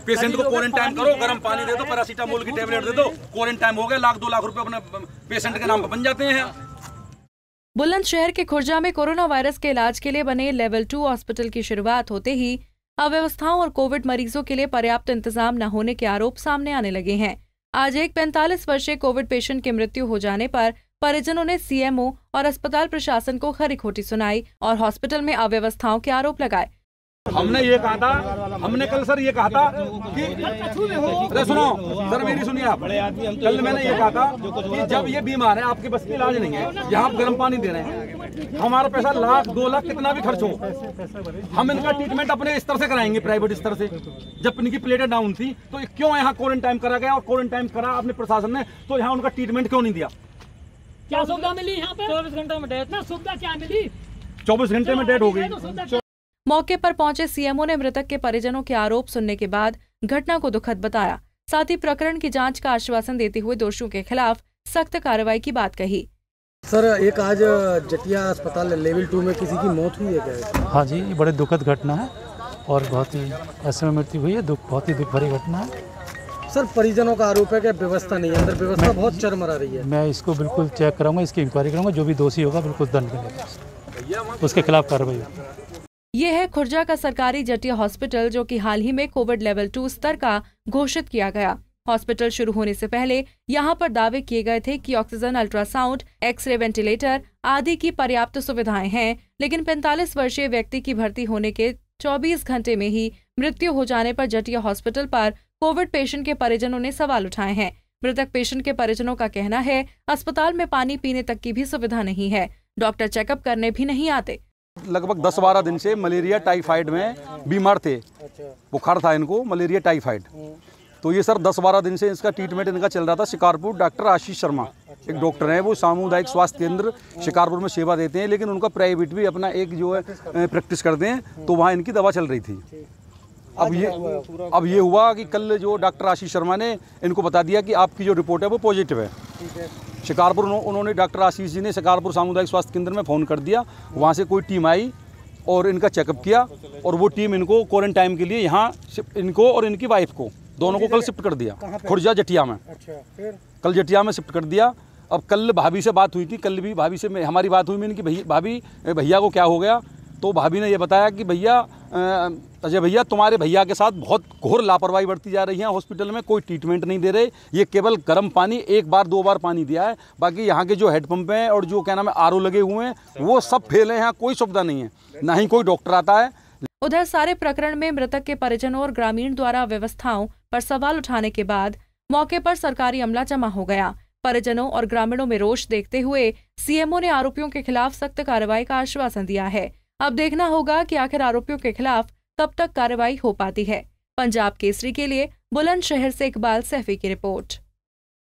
कि पेशेंट को क्वारंटाइन करो गर्म पानी दे दो पैरासीटामोल की टेबलेट दे दो क्वारंटाइन हो गया लाख दो लाख रुपए अपने पेशेंट के नाम पर बन जाते हैं बुलंदशहर के खुर्जा में कोरोना वायरस के इलाज के लिए बने लेवल टू हॉस्पिटल की शुरुआत होते ही अव्यवस्थाओं और कोविड मरीजों के लिए पर्याप्त इंतजाम न होने के आरोप सामने आने लगे हैं आज एक पैंतालीस वर्षीय कोविड पेशेंट की मृत्यु हो जाने पर परिजनों ने सीएमओ और अस्पताल प्रशासन को खरी खोटी सुनाई और हॉस्पिटल में अव्यवस्थाओं के आरोप लगाए हमने ये कहा था हमने कल सर ये कहा था कि अरे सुनो सर मेरी सुनिए आप कल मैंने ये कहा था कि जब ये बीमार है आपके बस की इलाज नहीं है यहाँ आप गर्म पानी दे रहे हैं हमारा पैसा लाख दो लाख कितना भी खर्च हो हम इनका ट्रीटमेंट अपने स्तर से कराएंगे प्राइवेट स्तर से जब इनकी प्लेटें डाउन थी तो क्यों यहाँ क्वारंटाइन करा गया और क्वारंटाइन करा आपने प्रशासन ने तो यहाँ उनका ट्रीटमेंट क्यों नहीं दिया क्या सुविधा मिली यहाँ पे चौबीस घंटे में डेथ ना सुविधा क्या मिली चौबीस घंटे में डेथ हो गई मौके पर पहुंचे सीएमओ ने मृतक के परिजनों के आरोप सुनने के बाद घटना को दुखद बताया साथ ही प्रकरण की जांच का आश्वासन देते हुए दोषियों के खिलाफ सख्त कार्रवाई की बात कही सर एक आज जटिया अस्पताल लेवल टू में किसी की मौत हुई है क्या हाँ जी ये बड़े दुखद घटना है और बहुत ही ऐसे में मृत्यु हुई है दुख बहुत ही दुख भरी घटना है सर परिजनों का आरोप है कि व्यवस्था नहीं है अंदर व्यवस्था बहुत चरमरा रही है मैं इसको बिल्कुल चेक कराऊंगा इसकी इंक्वायरी करूंगा जो भी दोषी होगा बिल्कुल दंड मिलेगा उसके खिलाफ कार्रवाई होगी ये है खुर्जा का सरकारी जटिया हॉस्पिटल जो कि हाल ही में कोविड लेवल टू स्तर का घोषित किया गया हॉस्पिटल शुरू होने से पहले यहाँ पर दावे किए गए थे कि ऑक्सीजन अल्ट्रासाउंड एक्सरे वेंटिलेटर आदि की पर्याप्त सुविधाएं हैं लेकिन 45 वर्षीय व्यक्ति की भर्ती होने के 24 घंटे में ही मृत्यु हो जाने पर जटिया हॉस्पिटल पर कोविड पेशेंट के परिजनों ने सवाल उठाए हैं मृतक पेशेंट के परिजनों का कहना है अस्पताल में पानी पीने तक की भी सुविधा नहीं है डॉक्टर चेकअप करने भी नहीं आते लगभग 10-12 दिन से मलेरिया टाइफाइड में बीमार थे अच्छा। बुखार था इनको मलेरिया टाइफाइड हम्म। तो ये सर 10-12 दिन से इसका ट्रीटमेंट इनका चल रहा था शिकारपुर डॉक्टर आशीष शर्मा अच्छा। एक डॉक्टर हैं वो सामुदायिक स्वास्थ्य केंद्र शिकारपुर में सेवा देते हैं लेकिन उनका प्राइवेट भी अपना एक जो है प्रैक्टिस करते हैं हम्म। तो वहाँ इनकी दवा चल रही थी अब ये अच्छा, अब ये हुआ कि कल जो डॉक्टर आशीष शर्मा ने इनको बता दिया कि आपकी जो रिपोर्ट है वो पॉजिटिव है शिकारपुर उन्होंने डॉक्टर आशीष जी ने शिकारपुर सामुदायिक स्वास्थ्य केंद्र में फ़ोन कर दिया वहाँ से कोई टीम आई और इनका चेकअप किया और वो टीम इनको क्वारंटाइन के लिए यहाँ इनको और इनकी वाइफ को दोनों को कल शिफ्ट कर दिया खुर्जा जटिया में अच्छा, कल जटिया में शिफ्ट कर दिया अब कल भाभी से बात हुई थी कल भी भाभी से हमारी बात हुई मैं इनकी भाभी भैया को क्या हो गया तो भाभी ने ये बताया कि भैया अजय भैया तुम्हारे भैया के साथ बहुत घोर लापरवाही बढ़ती जा रही है हॉस्पिटल में कोई ट्रीटमेंट नहीं दे रहे ये केवल गर्म पानी एक बार दो बार पानी दिया है बाकी यहाँ के जो हेडपम्प हैं और जो क्या नाम है आर लगे हुए हैं वो सब फेले हैं यहाँ कोई सुविधा नहीं है ना ही कोई डॉक्टर आता है उधर सारे प्रकरण में मृतक के परिजनों और ग्रामीण द्वारा व्यवस्थाओं पर सवाल उठाने के बाद मौके पर सरकारी अमला जमा हो गया परिजनों और ग्रामीणों में रोष देखते हुए सीएमओ ने आरोपियों के खिलाफ सख्त कार्रवाई का आश्वासन दिया है अब देखना होगा कि आखिर आरोपियों के खिलाफ कब तक कार्रवाई हो पाती है पंजाब केसरी के लिए बुलंदशहर से इकबाल सैफी की रिपोर्ट